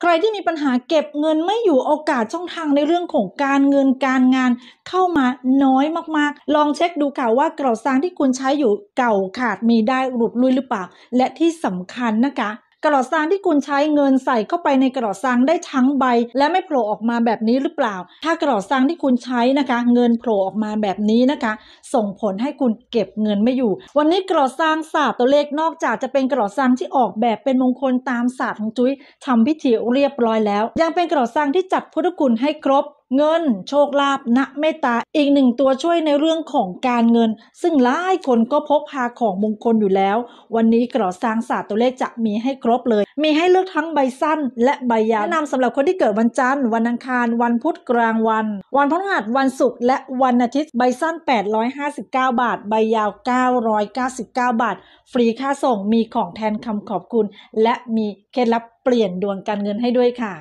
ใครที่มีปัญหาเก็บเงินไม่อยู่โอกาสช่องทางในเรื่องของการเงินการงานเข้ามาน้อยมากๆ ลองเช็คดูค่ะว่ากรอบสร้างที่คุณใช้อยู่เก่าขาดมีได้หลุดลุยหรือเปล่าและที่สำคัญนะคะกระดาษซางที่คุณใช้เงินใส่เข้าไปในกระดาษซางได้ทั้งใบ และไม่โผล่ออกมาแบบนี้หรือเปล่า ถ้ากระดาษซางที่คุณใช้นะคะ เงินโผล่ออกมาแบบนี้นะคะ ส่งผลให้คุณเก็บเงินไม่อยู่ วันนี้กระดาษซางศาสตร์ตัวเลขนอกจากจะเป็นกระดาษซางที่ออกแบบเป็นมงคลตามศาสตร์ของจุ้ยทำพิธีเรียบร้อยแล้ว ยังเป็นกระดาษซางที่จัดพุทธคุณให้ครบเงิน โชคลาภณเมตตา อีกหนึ่งตัวช่วยในเรื่องของการเงิน ซึ่งหลายคนก็พกพาของมงคลอยู่แล้ว วันนี้กรอสร้างศาสตร์ตัวเลขจะมีให้ครบเลย มีให้เลือกทั้งใบสั้นและใบยาวแนะนำสำหรับคนที่เกิดวันจันทร์ วันอังคารวันพุธกลางวัน วันพฤหัสวันศุกร์และวันอาทิตย์ใบสั้น 859 บาทใบยาว 999บาทฟรีค่าส่งมีของแทนคำขอบคุณ และมีเคล็ดลับเปลี่ยนดวงการเงินให้ด้วยค่ะ